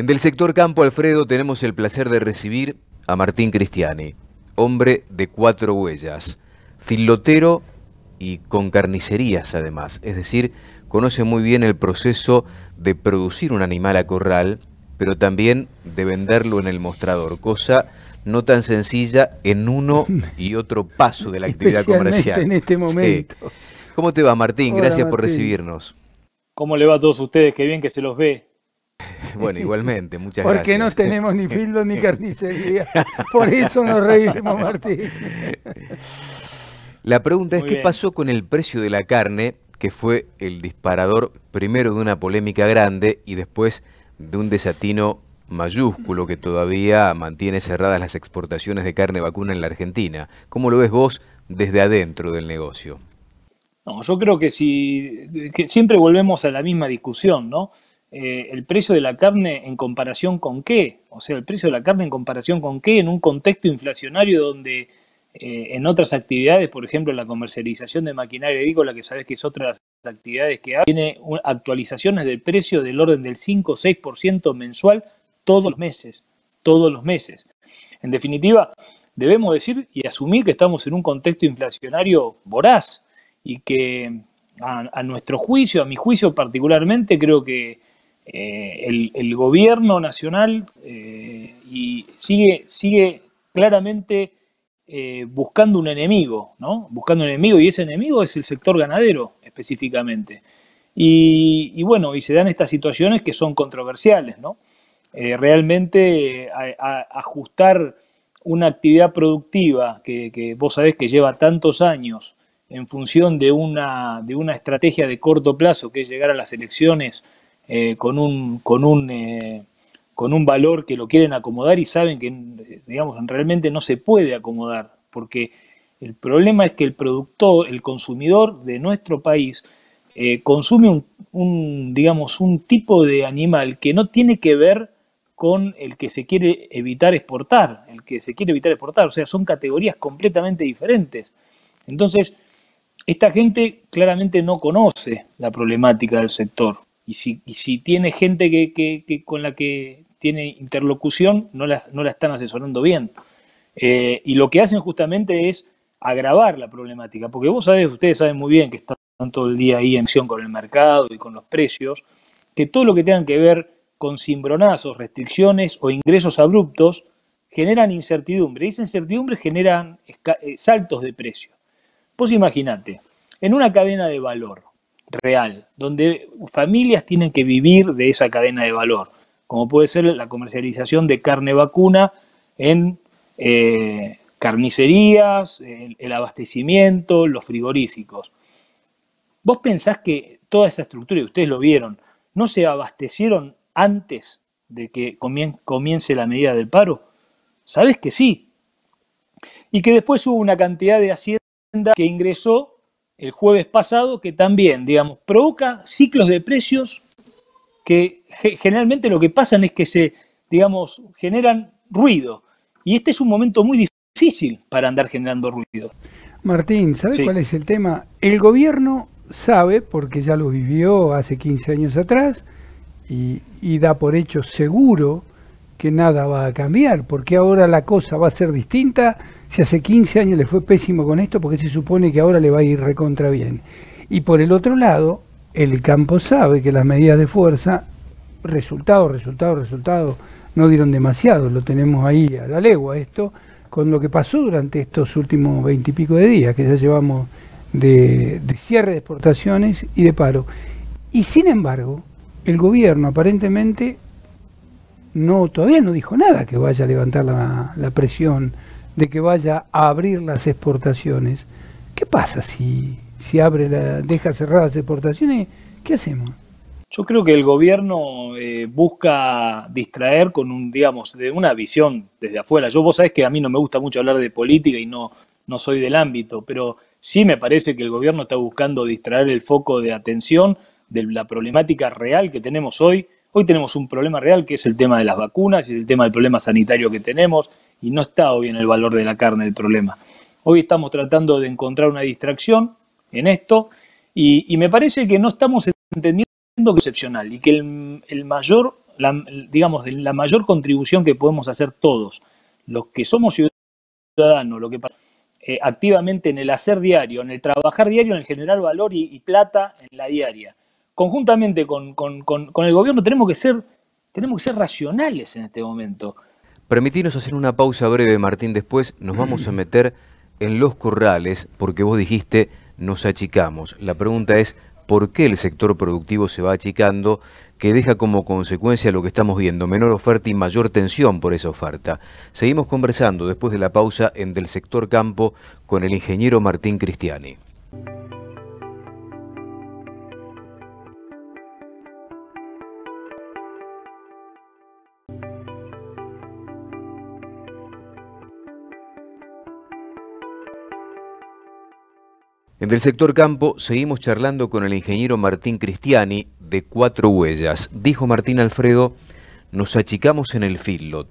En Del Sector Campo Alfredo tenemos el placer de recibir a Martín Cristiani, hombre de cuatro huellas, filotero y con carnicerías además, es decir, conoce muy bien el proceso de producir un animal a corral, pero también de venderlo en el mostrador, cosa no tan sencilla en uno y otro paso de la actividad comercial. En este momento. ¿Cómo te va, Martín? Gracias por recibirnos. ¿Cómo le va a todos ustedes? Qué bien que se los ve. Bueno, igualmente, muchas gracias. Porque no tenemos ni fildo ni carnicería. Por eso nos reímos, Martín. La pregunta es, ¿qué pasó con el precio de la carne, que fue el disparador primero de una polémica grande y después de un desatino mayúsculo que todavía mantiene cerradas las exportaciones de carne vacuna en la Argentina? ¿Cómo lo ves vos desde adentro del negocio? No, yo creo que si que siempre volvemos a la misma discusión, ¿no? Eh, el precio de la carne en comparación con qué, o sea, el precio de la carne en comparación con qué en un contexto inflacionario donde eh, en otras actividades, por ejemplo, la comercialización de maquinaria agrícola, que sabes que es otra de las actividades que hay, tiene actualizaciones del precio del orden del 5 o 6% mensual todos los meses, todos los meses. En definitiva, debemos decir y asumir que estamos en un contexto inflacionario voraz y que a nuestro juicio, a mi juicio particularmente, creo que eh, el, gobierno nacional eh, y sigue, claramente eh, buscando un enemigo, ¿no? Buscando un enemigo y ese enemigo es el sector ganadero específicamente. Y, bueno, y se dan estas situaciones que son controversiales, ¿no? realmente ajustar una actividad productiva que, vos sabés que lleva tantos años en función de una estrategia de corto plazo que es llegar a las elecciones eh, eh, con un, valor que lo quieren acomodar y saben que, digamos, realmente no se puede acomodar, porque el problema es que el productor, el consumidor de nuestro país, eh, consume un, digamos, un tipo de animal que no tiene que ver con el que se quiere evitar exportar, el que se quiere evitar exportar, o sea, son categorías completamente diferentes. Entonces, esta gente claramente no conoce la problemática del sector. Y si, tiene gente que, con la que tiene interlocución, no la, no la están asesorando bien. Eh, y lo que hacen justamente es agravar la problemática, porque vos sabés, ustedes saben muy bien que están todo el día ahí en acción con el mercado y con los precios, que todo lo que tenga que ver con cimbronazos, restricciones o ingresos abruptos generan incertidumbre. Y esa incertidumbre generan eh, saltos de precio. Vos imagínate en una cadena de valor, real, donde familias tienen que vivir de esa cadena de valor, como puede ser la comercialización de carne vacuna en eh, carnicerías, el, abastecimiento, los frigoríficos. ¿Vos pensás que toda esa estructura, y ustedes lo vieron, no se abastecieron antes de que comience la medida del paro? Sabes que sí. Y que después hubo una cantidad de hacienda que ingresó el jueves pasado, que también, digamos, provoca ciclos de precios que generalmente lo que pasan es que se, digamos, generan ruido. Y este es un momento muy difícil para andar generando ruido. Martín, ¿sabes cuál es el tema? El gobierno sabe, porque ya lo vivió hace 15 años atrás, y da por hecho seguro que nada va a cambiar, porque ahora la cosa va a ser distinta si hace 15 años le fue pésimo con esto, porque se supone que ahora le va a ir recontra bien. Y por el otro lado, el campo sabe que las medidas de fuerza, resultado, resultado, resultado, no dieron demasiado, lo tenemos ahí a la legua esto, con lo que pasó durante estos últimos pico de días que ya llevamos de, cierre de exportaciones y de paro. Y sin embargo, el gobierno aparentemente no todavía no dijo nada que vaya a levantar la, la presión de que vaya a abrir las exportaciones, ¿qué pasa si, si abre la, deja cerradas las exportaciones? ¿Qué hacemos? Yo creo que el gobierno eh, busca distraer con un, digamos, de una visión desde afuera. Yo vos sabés que a mí no me gusta mucho hablar de política y no, no soy del ámbito, pero sí me parece que el gobierno está buscando distraer el foco de atención de la problemática real que tenemos hoy. Hoy tenemos un problema real que es el tema de las vacunas y el tema del problema sanitario que tenemos y no está hoy en el valor de la carne el problema. Hoy estamos tratando de encontrar una distracción en esto y, me parece que no estamos entendiendo que es excepcional y que el, mayor, la, digamos, la mayor contribución que podemos hacer todos, los que somos ciudadanos, lo que eh, activamente en el hacer diario, en el trabajar diario, en el generar valor y, plata en la diaria, conjuntamente con, el gobierno tenemos que ser tenemos que ser racionales en este momento. Permitirnos hacer una pausa breve, Martín. Después nos vamos a meter en los corrales, porque vos dijiste nos achicamos. La pregunta es, ¿por qué el sector productivo se va achicando? Que deja como consecuencia lo que estamos viendo, menor oferta y mayor tensión por esa oferta. Seguimos conversando después de la pausa en Del Sector Campo con el ingeniero Martín Cristiani. Del sector campo seguimos charlando con el ingeniero Martín Cristiani de Cuatro Huellas. Dijo Martín Alfredo, nos achicamos en el feedlot.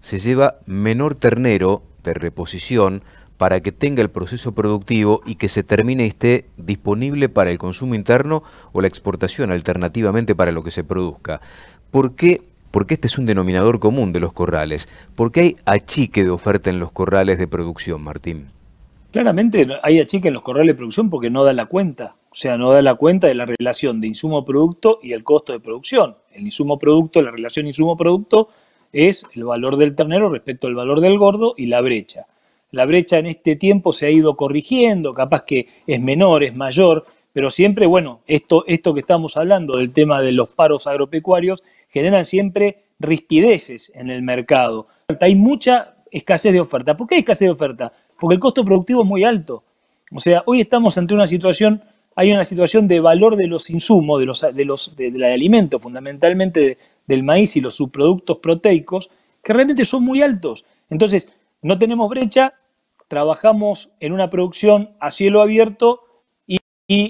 Se lleva menor ternero de reposición para que tenga el proceso productivo y que se termine y esté disponible para el consumo interno o la exportación alternativamente para lo que se produzca. ¿Por qué? Porque este es un denominador común de los corrales. ¿Por qué hay achique de oferta en los corrales de producción, Martín? Claramente hay chica en los corrales de producción porque no da la cuenta. O sea, no da la cuenta de la relación de insumo-producto y el costo de producción. El insumo-producto, la relación insumo-producto es el valor del ternero respecto al valor del gordo y la brecha. La brecha en este tiempo se ha ido corrigiendo, capaz que es menor, es mayor, pero siempre, bueno, esto, esto que estamos hablando del tema de los paros agropecuarios generan siempre rispideces en el mercado. Hay mucha escasez de oferta. ¿Por qué hay escasez de oferta? porque el costo productivo es muy alto. O sea, hoy estamos ante una situación, hay una situación de valor de los insumos, de los, de los del alimento, fundamentalmente del maíz y los subproductos proteicos, que realmente son muy altos. Entonces, no tenemos brecha, trabajamos en una producción a cielo abierto y,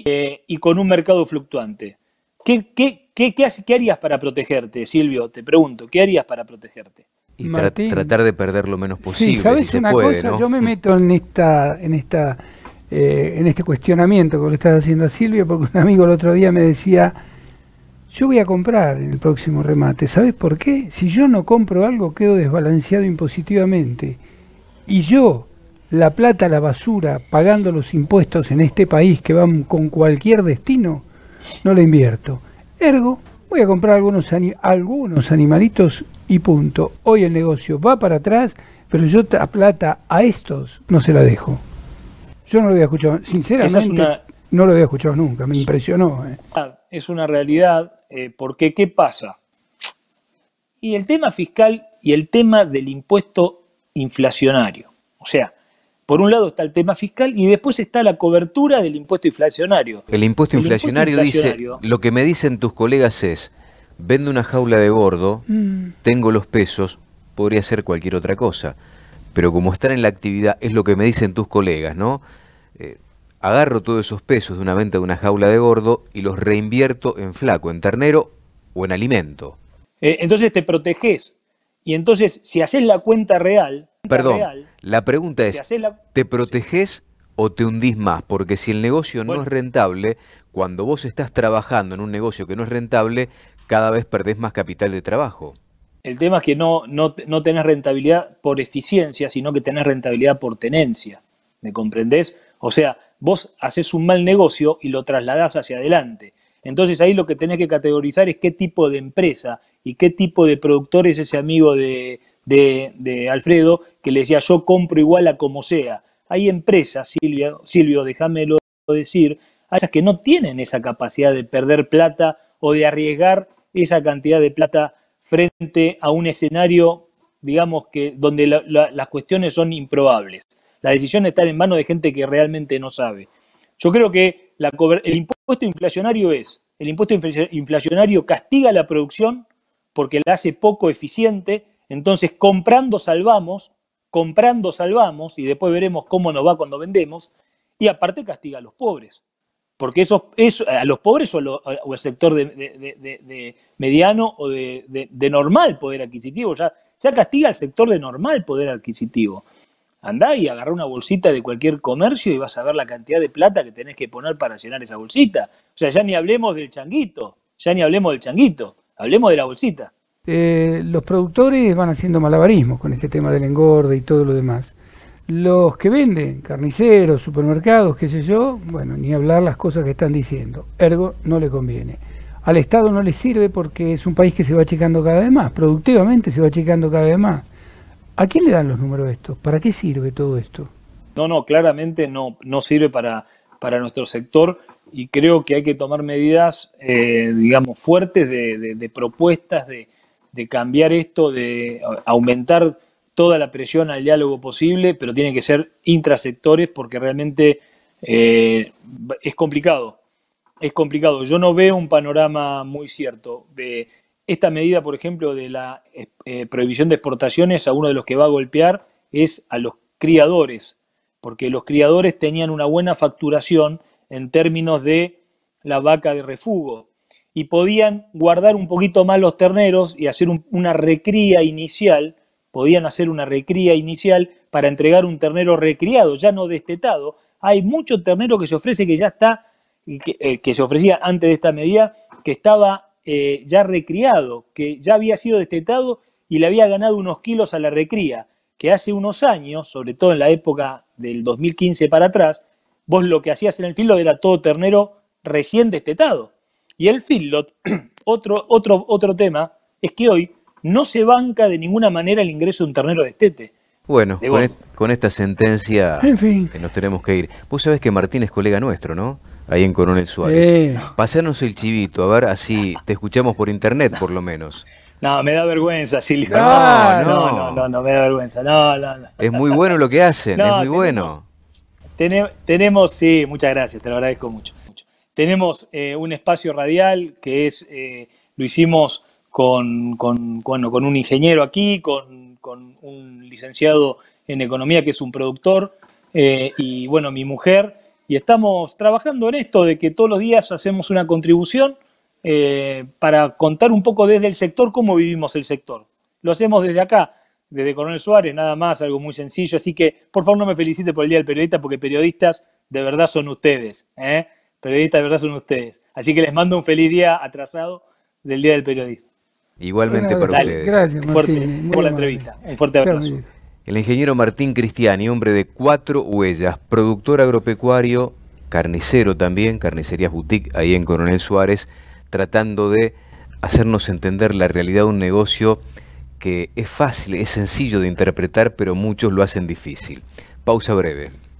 eh, con un mercado fluctuante. ¿Qué, qué, qué, harías para protegerte, Silvio? Te pregunto, ¿qué harías para protegerte? y tratar de perder lo menos posible. Sí, ¿sabes si una se puede, cosa? Yo me meto en esta, en esta, eh, en este cuestionamiento que le estás haciendo a Silvia, porque un amigo el otro día me decía, yo voy a comprar en el próximo remate. ¿Sabes por qué? Si yo no compro algo, quedo desbalanceado impositivamente. Y yo, la plata la basura, pagando los impuestos en este país que van con cualquier destino, no la invierto. Ergo, voy a comprar algunos, algunos animalitos y punto. Hoy el negocio va para atrás, pero yo la plata a estos no se la dejo. Yo no lo había escuchado, sinceramente no lo había escuchado nunca, me impresionó. Eh. Ah, es una realidad, eh, porque ¿qué pasa? Y el tema fiscal y el tema del impuesto inflacionario. O sea, por un lado está el tema fiscal y después está la cobertura del impuesto inflacionario. El impuesto inflacionario, dice, lo que me dicen tus colegas es, vendo una jaula de gordo, mm. tengo los pesos, podría hacer cualquier otra cosa. Pero como están en la actividad es lo que me dicen tus colegas, ¿no? Eh, agarro todos esos pesos de una venta de una jaula de gordo y los reinvierto en flaco, en ternero o en alimento. Eh, entonces te proteges. Y entonces, si haces la cuenta real, Perdón, la pregunta es, ¿te proteges o te hundís más? Porque si el negocio no es rentable, cuando vos estás trabajando en un negocio que no es rentable, cada vez perdés más capital de trabajo. El tema es que no, no, no tenés rentabilidad por eficiencia, sino que tenés rentabilidad por tenencia. ¿Me comprendés? O sea, vos haces un mal negocio y lo trasladás hacia adelante. Entonces ahí lo que tenés que categorizar es qué tipo de empresa y qué tipo de productor es ese amigo de, de, Alfredo, que le decía, yo compro igual a como sea. Hay empresas, Silvio, Silvio déjamelo decir, hay esas que no tienen esa capacidad de perder plata o de arriesgar esa cantidad de plata frente a un escenario, digamos, que donde las cuestiones son improbables. La decisión está en manos de gente que realmente no sabe. Yo creo que el impuesto inflacionario es, el impuesto inflacionario castiga la producción porque la hace poco eficiente, entonces, comprando salvamos, comprando salvamos, y después veremos cómo nos va cuando vendemos, y aparte castiga a los pobres, porque eso, a los pobres o, lo, al sector de, mediano o de, normal poder adquisitivo, ya, castiga al sector de normal poder adquisitivo. Andá y agarra una bolsita de cualquier comercio y vas a ver la cantidad de plata que tenés que poner para llenar esa bolsita. O sea, ya ni hablemos del changuito, ya ni hablemos del changuito, hablemos de la bolsita. Eh, los productores van haciendo malabarismos con este tema del engorde y todo lo demás. Los que venden, carniceros, supermercados, qué sé yo, bueno, ni hablar las cosas que están diciendo. Ergo, no le conviene. Al Estado no le sirve porque es un país que se va achicando cada vez más, productivamente se va achicando cada vez más. ¿A quién le dan los números estos? ¿Para qué sirve todo esto? No, no, claramente no, no sirve para, para nuestro sector y creo que hay que tomar medidas, eh, digamos, fuertes de propuestas, de, de cambiar esto, de aumentar toda la presión al diálogo posible, pero tiene que ser intrasectores porque realmente eh, es complicado. Es complicado. Yo no veo un panorama muy cierto. de esta medida, por ejemplo, de la eh, prohibición de exportaciones a uno de los que va a golpear es a los criadores, porque los criadores tenían una buena facturación en términos de la vaca de refugo, y podían guardar un poquito más los terneros y hacer una recría inicial, podían hacer una recría inicial para entregar un ternero recriado, ya no destetado. Hay mucho ternero que se ofrece que ya está, eh, que, se ofrecía antes de esta medida, que estaba eh, ya recriado, que ya había sido destetado y le había ganado unos kilos a la recría, que hace unos años, sobre todo en la época del 2015 para atrás, vos lo que hacías en el filo era todo ternero recién destetado. Y el fillot otro, otro, otro tema, es que hoy no se banca de ninguna manera el ingreso de un ternero de estete. Bueno, con, esta sentencia en nos tenemos que ir. Vos sabés que Martín es colega nuestro, ¿no? Ahí en Coronel Suárez. Pasanos el chivito, a ver, así te escuchamos por internet por lo menos. No, me da vergüenza, Silvio. No, no, no, no, me da vergüenza. Es muy bueno lo que hacen, es muy bueno. tenemos, sí, muchas gracias, te lo agradezco mucho. Tenemos eh, un espacio radial que es, eh, lo hicimos con, un ingeniero aquí, con, un licenciado en economía que es un productor eh, y bueno, mi mujer. Y estamos trabajando en esto de que todos los días hacemos una contribución para contar un poco desde el sector cómo vivimos el sector. Lo hacemos desde acá, desde Coronel Suárez, nada más, algo muy sencillo. Así que por favor no me felicite por el Día del Periodista porque periodistas de verdad son ustedes periodistas de verdad son ustedes. Así que les mando un feliz día atrasado del Día del Periodismo. Igualmente para ustedes. Gracias, fuerte, por la entrevista. Un fuerte abrazo. El ingeniero Martín Cristiani, hombre de cuatro huellas, productor agropecuario, carnicero también, carnicerías boutique ahí en Coronel Suárez, tratando de hacernos entender la realidad de un negocio que es fácil, es sencillo de interpretar, pero muchos lo hacen difícil. Pausa breve.